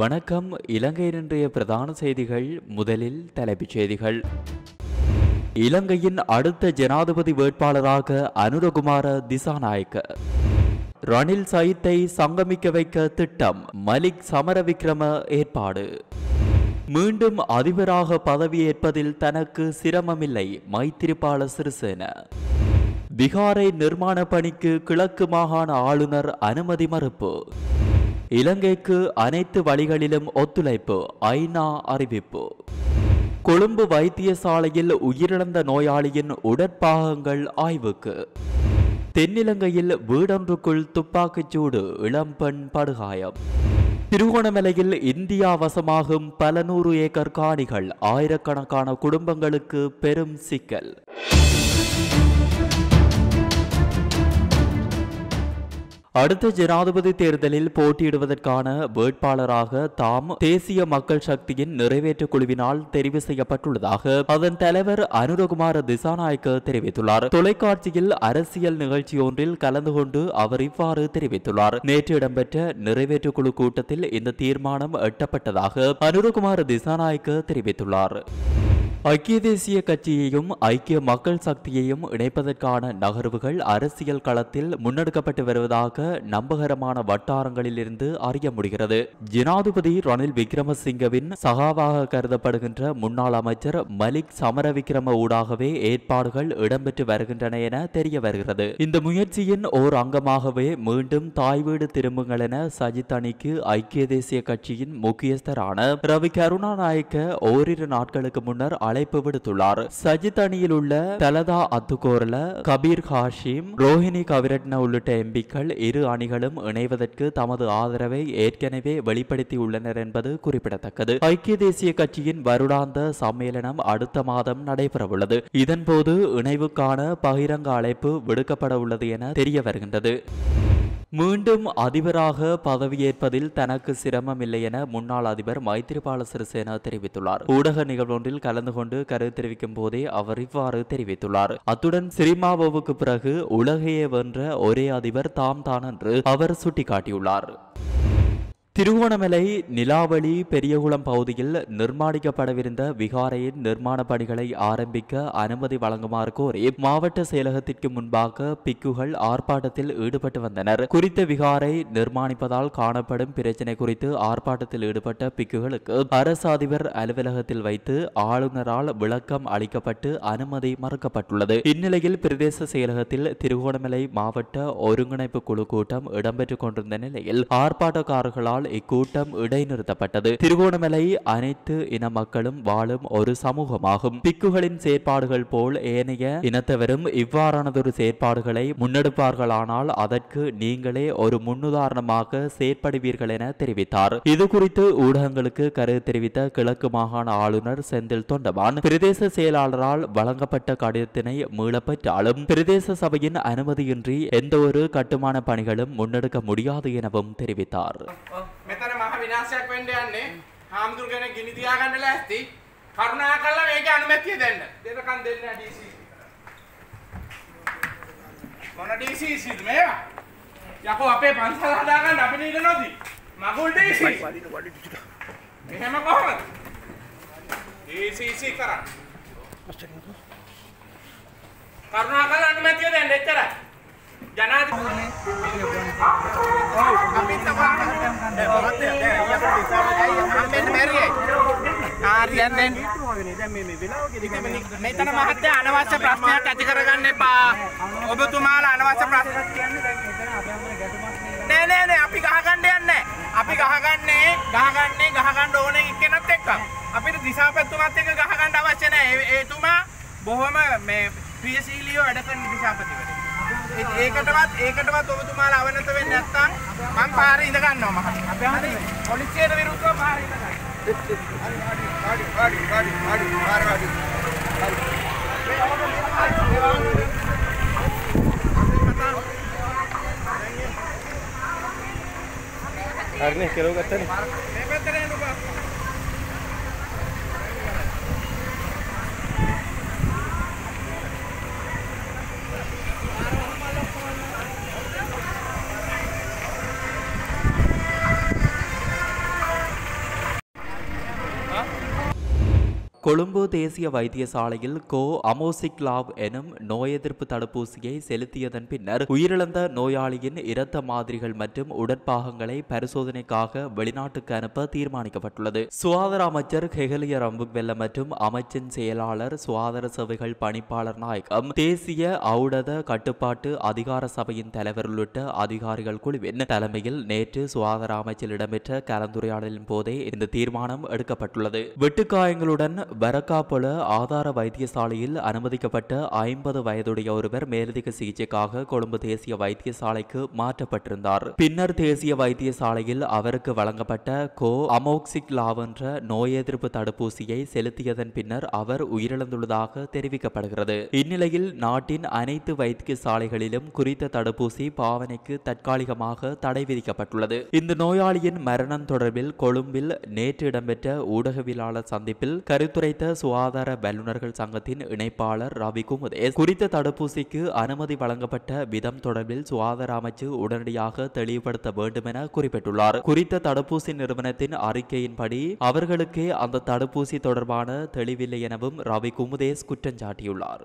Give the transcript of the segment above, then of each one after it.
வணக்கம் இலங்கையினின்றைய பிரதான செய்திகள் முதலில் தலைப்புச் செய்திகள் இலங்கையின் அடுத்த ஜனாதிபதி வேட்பாளராக அனுரகுமார திசாநாயக்க ரணில் சயித்தை சங்கமிக்க வைக்க திட்டம் மலிக் சமரவிக்ரம ஏற்பாடு மீண்டும் அதிபராக பதவியேற்பதில் தனக்கு சிரமமில்லை மைத்திரிபால சிறிசேன பீகாரை நிர்மாண பணிக்கு கிழக்கு மாகாண ஆளுநர் அனுமதி மறுப்பு இலங்கைக்கு அனைத்து வழிகளிலும் ஒத்துழைப்பு ஐநா அறிவிப்பு கொழும்பு வைத்தியசாலையில் உயிரிழந்த நோயாளியின் உடற்பாகங்கள் ஆய்வுக்கு தென்னிலங்கையில் வீடொன்றுக்குள் துப்பாக்கிச்சூடு இளம்பெண் படுகாயம் திருகோணமலையில் இந்தியா வசமாகும் பல நூறு ஏக்கர் காணிகள் ஆயிரக்கணக்கான குடும்பங்களுக்கு பெரும் சிக்கல் அடுத்த ஜனாதிபதி தேர்தலில் போட்டியிடுவதற்கான வேட்பாளராக தாம் தேசிய மக்கள் சக்தியின் நிறைவேற்ற குழுவினால் தெரிவு செய்யப்பட்டுள்ளதாக அதன் தலைவர் அனுரகுமார திசாநாயக்க தெரிவித்துள்ளார் தொலைக்காட்சியில் அரசியல் நிகழ்ச்சி ஒன்றில் கலந்து கொண்டு அவர் இவ்வாறு தெரிவித்துள்ளார் நேற்று இடம்பெற்ற நிறைவேற்று குழு கூட்டத்தில் இந்த தீர்மானம் எட்டப்பட்டதாக அனுரகுமார திசாநாயக்க தெரிவித்துள்ளார் ஐக்கிய தேசிய கட்சியையும் ஐக்கிய மக்கள் சக்தியையும் இணைப்பதற்கான நகர்வுகள் அரசியல் களத்தில் முன்னெடுக்கப்பட்டு வருவதாக நம்பகரமான வட்டாரங்களிலிருந்து அறிய முடிகிறது ஜனாதிபதி ரணில் விக்ரமசிங்கவின் சகாவாக கருதப்படுகின்ற முன்னாள் அமைச்சர் மலிக் சமரவிக்ரம ஊடாகவே ஏற்பாடுகள் இடம்பெற்று வருகின்றன என தெரிய வருகிறது இந்த முயற்சியின் ஓர் அங்கமாகவே மீண்டும் தாய் வீடு திரும்புங்கள் என சஜித் அணிக்கு ஐக்கிய தேசிய கட்சியின் முக்கியஸ்தரான ரவி கருணாநாயக்க ஓரிரு நாட்களுக்கு முன்னர் அழைப்பு விடுத்துள்ளார் சஜித் அணியில் உள்ள தலதா அத்துகோர்ல கபீர் ஹாஷிம் ரோஹிணி கவிரட்ன உள்ளிட்ட எம்பிக்கள் இரு அணிகளும் இணைவதற்கு தமது ஆதரவை ஏற்கனவே வெளிப்படுத்தியுள்ளனர் என்பது குறிப்பிடத்தக்கது ஐக்கிய தேசிய கட்சியின் வருடாந்த சம்மேளனம் அடுத்த மாதம் நடைபெறவுள்ளது இதன்போது இணைவுக்கான பகிரங்க அழைப்பு விடுக்கப்பட உள்ளது என தெரிய வருகின்றது மீண்டும் அதிபராக பதவியேற்பதில் தனக்கு சிரமம் இல்லை என முன்னாள் அதிபர் மைத்திரிபால சிறிசேனா தெரிவித்துள்ளார் ஊடக நிகழ்வொன்றில் கலந்து கொண்டு கருத்து தெரிவிக்கும் போதே அவர் இவ்வாறு தெரிவித்துள்ளார் அத்துடன் சிரிமாவோவுக்கு பிறகு உலகையே வென்ற ஒரே அதிபர் தாம் தான் என்று அவர் சுட்டிக்காட்டியுள்ளார் திருவோணமலை நிலாவளி பெரியகுளம் பகுதியில் நிர்மாணிக்கப்படவிருந்த விகாரையின் நிர்மாண பணிகளை ஆரம்பிக்க அனுமதி வழங்குமாறு கோரி மாவட்ட செயலகத்திற்கு முன்பாக பிக்குகள் ஆர்ப்பாட்டத்தில் ஈடுபட்டு வந்தனர் குறித்த விகாரை நிர்மாணிப்பதால் காணப்படும் பிரச்சினை குறித்து ஆர்ப்பாட்டத்தில் ஈடுபட்ட பிக்குகளுக்கு அரசு அதிபர் அலுவலகத்தில் வைத்து ஆளுநரால் விளக்கம் அளிக்கப்பட்டு அனுமதி மறுக்கப்பட்டுள்ளது இந்நிலையில் பிரதேச செயலகத்தில் திருகோணமலை மாவட்ட ஒருங்கிணைப்பு குழு கூட்டம் இடம்பெற்றுக் கொண்டிருந்த நிலையில் ஆர்ப்பாட்டக்காரர்களால் இதனால் இக்கூட்டம் இடைநிறுத்தப்பட்டது திருகோணமலை அனைத்து இன மக்களும் வாழும் ஒரு சமூகமாகும் பிக்குகளின் செயற்பாடுகள் போல் ஏனைய இனத்தவரும் இவ்வாறானதொரு செயற்பாடுகளை முன்னெடுப்பார்களானால் அதற்கு நீங்களே ஒரு முன்னுதாரணமாக செயற்படுவீர்கள் என தெரிவித்தார் இது குறித்து ஊடகங்களுக்கு கருத்து தெரிவித்த கிழக்கு மாகாண ஆளுநர் செந்தில் தொண்டவான் பிரதேச செயலாளரால் வழங்கப்பட்ட கடிதத்தினை மீளப்பெற்றாலும் பிரதேச சபையின் அனுமதியின்றி எந்த ஒரு கட்டுமான பணிகளும் முன்னெடுக்க முடியாது எனவும் தெரிவித்தார் විනාශයක් වෙන්න යන්නේ. හාමුදුරු කෙනෙක් ගිනි තියාගන්න ලෑස්ති. කරුණාකරලා මේක අනුමැතිය දෙන්න. දෙතකන් දෙන්න DC. මොන DCCද මේවා? යකෝ අපේ පන්සල හදාගන්න අපි නීද නොදී. මගුල් DC. එහෙම කොහොමද? DCC කරා. කරුණාකරලා අනුමැතිය දෙන්න එච්චරයි. මෙතන මහත්තය අනවශ්‍ය ප්‍රශ්නයක් ඇති කරගන්න එපා ඔබතුමාල අනවශ්‍ය ප්‍රශ්න නෑනෑනේ අපි ගහගන්න යන්න අපි ගහගන්නේ ගහගන්නේ ගහගන්න ඕන ඉක්කෙනත් එක්ක අපිට දිසා පැත්තුමත් එක ගහගන්න අවශ්‍ය නෑ ඒතුමා බොහොම මේ ප්‍රියශීලියෝ වැඩකන්න දිසාපතිව ඒකටවත් ඒකටවත් ඔබතුමාලා අවනත වෙන්නේ නැත්නම් මම පාරේ ඉඳ ගන්නවා මහත්තයා. පොලිසියට විරුද්ධව පාරේ ඉඳ ගන්න. හරි හරි හරි හරි හරි හරි හරි හරි. හරිනේ කෙරුව ගත්තනේ. මේ පැත්තට එන්න බා. கொழும்பு தேசிய வைத்தியசாலையில் கோ அமோசிக் லாவ் எனும் நோய் எதிர்ப்பு தடுப்பூசியை செலுத்தியதன் பின்னர் உயிரிழந்த நோயாளியின் இரத்த மாதிரிகள் மற்றும் உடற்பாகங்களை பரிசோதனைக்காக வெளிநாட்டுக்கு அனுப்ப தீர்மானிக்கப்பட்டுள்ளது சுகாதார அமைச்சர் ஹெகலிய ரம்புக்வெல்ல மற்றும் அமைச்சின் செயலாளர் சுகாதார சேவைகள் பணிப்பாளர் நாயகம் தேசிய ஔடத கட்டுப்பாட்டு அதிகார சபையின் தலைவர் உள்ளிட்ட அதிகாரிகள் குழுவின் தலைமையில் நேற்று சுகாதார அமைச்சில் இடம்பெற்ற கலந்துரையாடலின் போதே இந்த தீர்மானம் எடுக்கப்பட்டுள்ளது வெட்டுக்காயங்களுடன் வரக்காபுல ஆதார வைத்தியசாலையில் அனுமதிக்கப்பட்ட ஐம்பது வயதுடைய ஒருவர் மேலதிக சிகிச்சைக்காக கொழும்பு தேசிய வைத்தியசாலைக்கு மாற்றப்பட்டிருந்தார் பின்னர் தேசிய வைத்தியசாலையில் அவருக்கு வழங்கப்பட்ட கோ அமோக்சிக் என்ற நோய் எதிர்ப்பு தடுப்பூசியை செலுத்தியதன் பின்னர் அவர் உயிரிழந்துள்ளதாக தெரிவிக்கப்படுகிறது இந்நிலையில் நாட்டின் அனைத்து வைத்தியசாலைகளிலும் குறித்த தடுப்பூசி பாவனைக்கு தற்காலிகமாக தடை விதிக்கப்பட்டுள்ளது இந்த நோயாளியின் மரணம் தொடர்பில் கொழும்பில் நேற்று இடம்பெற்ற ஊடகவியலாளர் சந்திப்பில் கருத்து பரிந்துரைத்த சுகாதார வல்லுநர்கள் சங்கத்தின் இணைப்பாளர் ரவி குமுதேஷ் குறித்த தடுப்பூசிக்கு அனுமதி வழங்கப்பட்ட விதம் தொடர்பில் சுகாதார அமைச்சு உடனடியாக தெளிவுபடுத்த வேண்டும் என குறிப்பிட்டுள்ளார் குறித்த தடுப்பூசி நிறுவனத்தின் அறிக்கையின்படி அவர்களுக்கே அந்த தடுப்பூசி தொடர்பான தெளிவில்லை எனவும் ரவி குமுதேஷ் குற்றம் சாட்டியுள்ளார்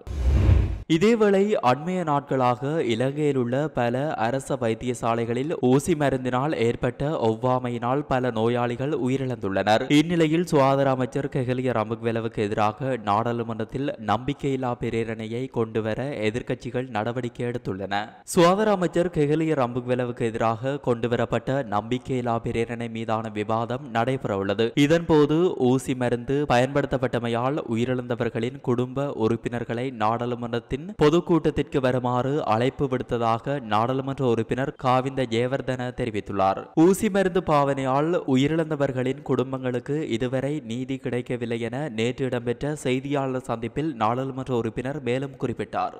இதேவேளை அண்மைய நாட்களாக இலங்கையில் உள்ள பல அரச வைத்தியசாலைகளில் ஊசி மருந்தினால் ஏற்பட்ட ஒவ்வாமையினால் பல நோயாளிகள் உயிரிழந்துள்ளனர் இந்நிலையில் சுகாதார அமைச்சர் கெஹலிய ரமுக்வெலவுக்கு எதிராக நாடாளுமன்றத்தில் நம்பிக்கையில்லா பிரேரணையை கொண்டுவர எதிர்க்கட்சிகள் நடவடிக்கை எடுத்துள்ளன சுகாதார அமைச்சர் கெஹலிய ரம்புக்வெலவுக்கு எதிராக கொண்டுவரப்பட்ட நம்பிக்கையில்லா பிரேரணை மீதான விவாதம் நடைபெறவுள்ளது இதன்போது ஊசி மருந்து பயன்படுத்தப்பட்டமையால் உயிரிழந்தவர்களின் குடும்ப உறுப்பினர்களை நாடாளுமன்றத்தின் அமைப்பின் பொதுக்கூட்டத்திற்கு வருமாறு அழைப்பு விடுத்ததாக நாடாளுமன்ற உறுப்பினர் காவிந்த ஜெயவர்தன தெரிவித்துள்ளார் ஊசி மருந்து பாவனையால் உயிரிழந்தவர்களின் குடும்பங்களுக்கு இதுவரை நீதி கிடைக்கவில்லை என நேற்று இடம்பெற்ற செய்தியாளர் சந்திப்பில் நாடாளுமன்ற உறுப்பினர் மேலும் குறிப்பிட்டார்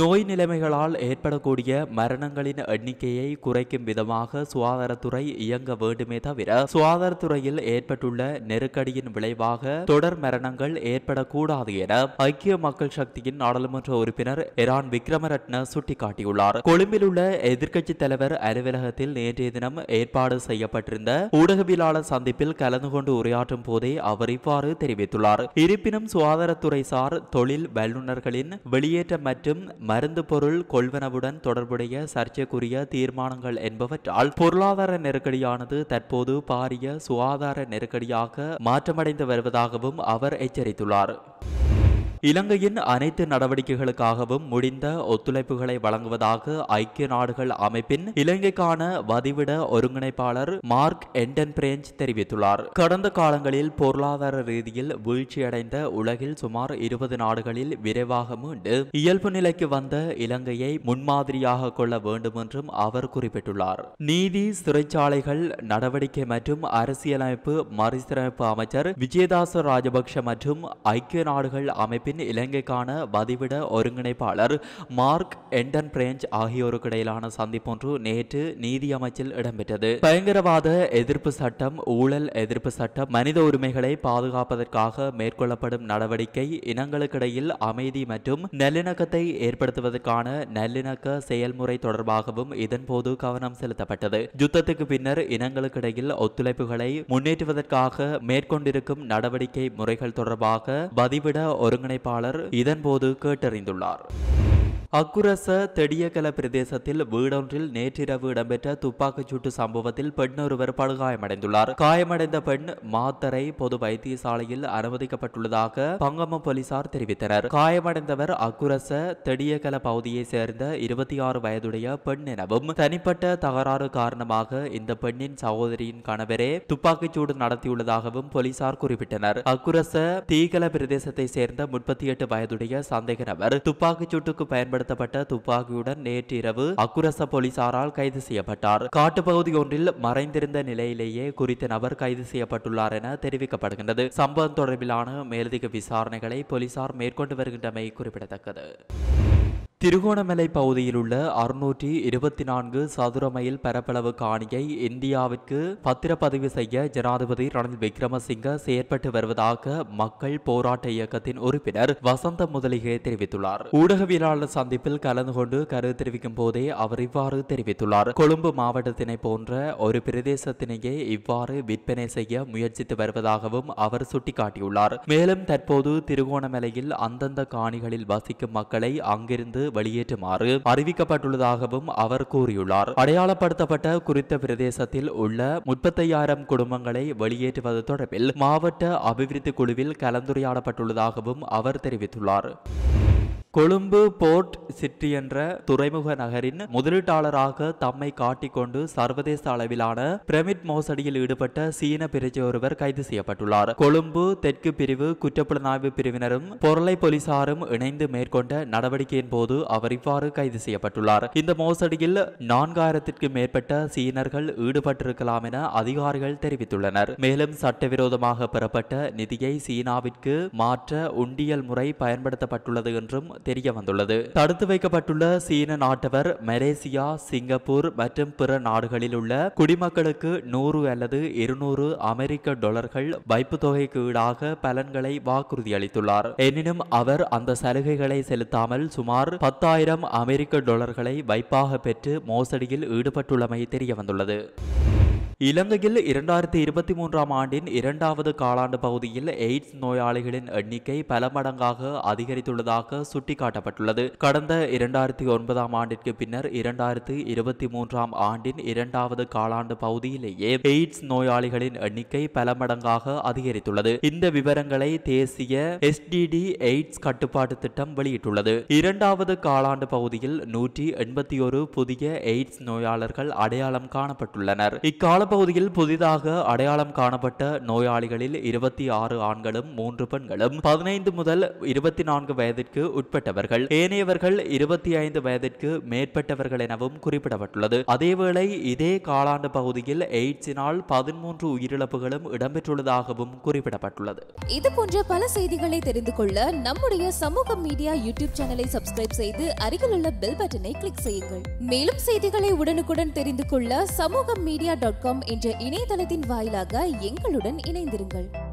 நோய் நிலைமைகளால் ஏற்படக்கூடிய மரணங்களின் எண்ணிக்கையை குறைக்கும் விதமாக சுகாதாரத்துறை இயங்க வேண்டுமே தவிர சுகாதாரத்துறையில் ஏற்பட்டுள்ள நெருக்கடியின் விளைவாக தொடர் மரணங்கள் ஏற்படக்கூடாது என ஐக்கிய மக்கள் சக்தியின் நாடாளுமன்ற உறுப்பினர் எரான் விக்ரமரட்ன சுட்டிக்காட்டியுள்ளார் கொழும்பில் உள்ள எதிர்க்கட்சி தலைவர் அலுவலகத்தில் நேற்றைய தினம் ஏற்பாடு செய்யப்பட்டிருந்த ஊடகவியலாளர் சந்திப்பில் கலந்து கொண்டு உரையாற்றும் போதே அவர் இவ்வாறு தெரிவித்துள்ளார் இருப்பினும் சுகாதாரத்துறை சார் தொழில் வல்லுநர்களின் வெளியேற்ற மற்றும் மருந்து பொருள் கொள்வனவுடன் தொடர்புடைய சர்ச்சைக்குரிய தீர்மானங்கள் என்பவற்றால் பொருளாதார நெருக்கடியானது தற்போது பாரிய சுகாதார நெருக்கடியாக மாற்றமடைந்து வருவதாகவும் அவர் எச்சரித்துள்ளார் இலங்கையின் அனைத்து நடவடிக்கைகளுக்காகவும் முடிந்த ஒத்துழைப்புகளை வழங்குவதாக ஐக்கிய நாடுகள் அமைப்பின் இலங்கைக்கான வதிவிட ஒருங்கிணைப்பாளர் மார்க் என்டன் பிரெஞ்ச் தெரிவித்துள்ளார் கடந்த காலங்களில் பொருளாதார ரீதியில் வீழ்ச்சியடைந்த உலகில் சுமார் இருபது நாடுகளில் விரைவாக இயல்பு நிலைக்கு வந்த இலங்கையை முன்மாதிரியாக கொள்ள வேண்டும் என்றும் அவர் குறிப்பிட்டுள்ளார் நீதி சிறைச்சாலைகள் நடவடிக்கை மற்றும் அரசியலமைப்பு மறுசீரமைப்பு அமைச்சர் விஜயதாச ராஜபக்ஷ மற்றும் ஐக்கிய நாடுகள் அமைப்பின் அமைப்பின் இலங்கைக்கான பதிவிட ஒருங்கிணைப்பாளர் மார்க் எண்டன் பிரெஞ்ச் ஆகியோருக்கிடையிலான சந்திப்பொன்று நேற்று நீதியமைச்சில் இடம்பெற்றது பயங்கரவாத எதிர்ப்பு சட்டம் ஊழல் எதிர்ப்பு சட்டம் மனித உரிமைகளை பாதுகாப்பதற்காக மேற்கொள்ளப்படும் நடவடிக்கை இனங்களுக்கிடையில் அமைதி மற்றும் நல்லிணக்கத்தை ஏற்படுத்துவதற்கான நல்லிணக்க செயல்முறை தொடர்பாகவும் இதன்போது கவனம் செலுத்தப்பட்டது யுத்தத்துக்கு பின்னர் இனங்களுக்கிடையில் ஒத்துழைப்புகளை முன்னேற்றுவதற்காக மேற்கொண்டிருக்கும் நடவடிக்கை முறைகள் தொடர்பாக பதிவிட ஒருங்கிணைப்பு ஒருங்கிணைப்பாளர் இதன்போது கேட்டறிந்துள்ளார் அக்குரச தெடியகல பிரதேசத்தில் வீடொன்றில் நேற்றிரவு இடம்பெற்ற துப்பாக்கிச் சூட்டு சம்பவத்தில் பெண் ஒருவர் படுகாயமடைந்துள்ளார் காயமடைந்த பெண் மாத்தரை பொது வைத்தியசாலையில் அனுமதிக்கப்பட்டுள்ளதாக பங்கம போலீசார் தெரிவித்தனர் காயமடைந்தவர் அக்குரச தெடியகல பகுதியை சேர்ந்த இருபத்தி ஆறு வயதுடைய பெண் எனவும் தனிப்பட்ட தகராறு காரணமாக இந்த பெண்ணின் சகோதரியின் கணவரே துப்பாக்கிச் சூடு நடத்தியுள்ளதாகவும் போலீசார் குறிப்பிட்டனர் அக்குரச தீகல பிரதேசத்தை சேர்ந்த முப்பத்தி எட்டு வயதுடைய சந்தேக நபர் துப்பாக்கிச் சூட்டுக்கு பயன்படுத்த பயன்படுத்தப்பட்ட துப்பாக்கியுடன் நேற்றிரவு அக்குரச போலீசாரால் கைது செய்யப்பட்டார் காட்டுப்பகுதி ஒன்றில் மறைந்திருந்த நிலையிலேயே குறித்த நபர் கைது செய்யப்பட்டுள்ளார் என தெரிவிக்கப்படுகின்றது சம்பவம் தொடர்பிலான மேலதிக விசாரணைகளை போலீசார் மேற்கொண்டு வருகின்றமை குறிப்பிடத்தக்கது திருகோணமலை பகுதியில் உள்ள அறுநூற்றி இருபத்தி நான்கு சதுர மைல் பரப்பளவு காணியை இந்தியாவிற்கு பத்திரப்பதிவு செய்ய ஜனாதிபதி ரணில் விக்ரமசிங்க செயற்பட்டு வருவதாக மக்கள் போராட்ட இயக்கத்தின் உறுப்பினர் வசந்த முதலிகே தெரிவித்துள்ளார் ஊடகவியலாளர் சந்திப்பில் கலந்து கொண்டு கருத்து தெரிவிக்கும் போதே அவர் இவ்வாறு தெரிவித்துள்ளார் கொழும்பு மாவட்டத்தினை போன்ற ஒரு பிரதேசத்தினையே இவ்வாறு விற்பனை செய்ய முயற்சித்து வருவதாகவும் அவர் சுட்டிக்காட்டியுள்ளார் மேலும் தற்போது திருகோணமலையில் அந்தந்த காணிகளில் வசிக்கும் மக்களை அங்கிருந்து வெளியேற்றுமாறு அறிவிக்கப்பட்டுள்ளதாகவும் அவர் கூறியுள்ளார் அடையாளப்படுத்தப்பட்ட குறித்த பிரதேசத்தில் உள்ள முப்பத்தையாயிரம் குடும்பங்களை வெளியேற்றுவது தொடர்பில் மாவட்ட அபிவிருத்தி குழுவில் கலந்துரையாடப்பட்டுள்ளதாகவும் அவர் தெரிவித்துள்ளார் கொழும்பு போர்ட் சிட்டி என்ற துறைமுக நகரின் முதலீட்டாளராக தம்மை காட்டிக்கொண்டு சர்வதேச அளவிலான பிரமிட் மோசடியில் ஈடுபட்ட சீன பிரஜை ஒருவர் கைது செய்யப்பட்டுள்ளார் கொழும்பு தெற்கு பிரிவு குற்றப்புலனாய்வு பிரிவினரும் பொருளை போலீசாரும் இணைந்து மேற்கொண்ட நடவடிக்கையின் போது அவர் இவ்வாறு கைது செய்யப்பட்டுள்ளார் இந்த மோசடியில் நான்காயிரத்திற்கு மேற்பட்ட சீனர்கள் ஈடுபட்டிருக்கலாம் என அதிகாரிகள் தெரிவித்துள்ளனர் மேலும் சட்டவிரோதமாக பெறப்பட்ட நிதியை சீனாவிற்கு மாற்ற உண்டியல் முறை பயன்படுத்தப்பட்டுள்ளது என்றும் தெரிய வந்துள்ளது தடுத்து வைக்கப்பட்டுள்ள சீன நாட்டவர் மலேசியா சிங்கப்பூர் மற்றும் பிற நாடுகளில் உள்ள குடிமக்களுக்கு நூறு அல்லது இருநூறு அமெரிக்க டாலர்கள் வைப்பு தொகைக்கு ஈடாக பலன்களை வாக்குறுதியளித்துள்ளார் எனினும் அவர் அந்த சலுகைகளை செலுத்தாமல் சுமார் பத்தாயிரம் அமெரிக்க டாலர்களை வைப்பாக பெற்று மோசடியில் ஈடுபட்டுள்ளமை தெரிய வந்துள்ளது இலங்கையில் இரண்டாயிரத்தி இருபத்தி மூன்றாம் ஆண்டின் இரண்டாவது காலாண்டு பகுதியில் எய்ட்ஸ் நோயாளிகளின் எண்ணிக்கை பல மடங்காக அதிகரித்துள்ளதாக சுட்டிக்காட்டப்பட்டுள்ளது கடந்த இரண்டாயிரத்தி ஒன்பதாம் ஆண்டிற்கு பின்னர் இரண்டாயிரத்தி இருபத்தி மூன்றாம் ஆண்டின் இரண்டாவது காலாண்டு பகுதியிலேயே எய்ட்ஸ் நோயாளிகளின் எண்ணிக்கை பல மடங்காக அதிகரித்துள்ளது இந்த விவரங்களை தேசிய எஸ்டிடி எய்ட்ஸ் கட்டுப்பாட்டு திட்டம் வெளியிட்டுள்ளது இரண்டாவது காலாண்டு பகுதியில் நூற்றி எண்பத்தி ஒரு புதிய எய்ட்ஸ் நோயாளர்கள் அடையாளம் காணப்பட்டுள்ளனர் இக்கால யாழ்ப்பகுதியில் புதிதாக அடையாளம் காணப்பட்ட நோயாளிகளில் இருபத்தி ஆறு ஆண்களும் மூன்று பெண்களும் பதினைந்து முதல் இருபத்தி நான்கு வயதிற்கு உட்பட்டவர்கள் ஏனையவர்கள் இருபத்தி ஐந்து வயதிற்கு மேற்பட்டவர்கள் எனவும் குறிப்பிடப்பட்டுள்ளது அதேவேளை இதே காலாண்டு பகுதியில் எய்ட்ஸினால் பதிமூன்று உயிரிழப்புகளும் இடம்பெற்றுள்ளதாகவும் குறிப்பிடப்பட்டுள்ளது இது போன்ற பல செய்திகளை தெரிந்து கொள்ள நம்முடைய சமூக மீடியா யூடியூப் சேனலை சப்ஸ்கிரைப் செய்து அருகிலுள்ள பெல் பட்டனை கிளிக் செய்யுங்கள் மேலும் செய்திகளை உடனுக்குடன் தெரிந்து கொள்ள சமூக மீடியா டாட் காம் காம் என்ற இணையதளத்தின் வாயிலாக எங்களுடன் இணைந்திருங்கள்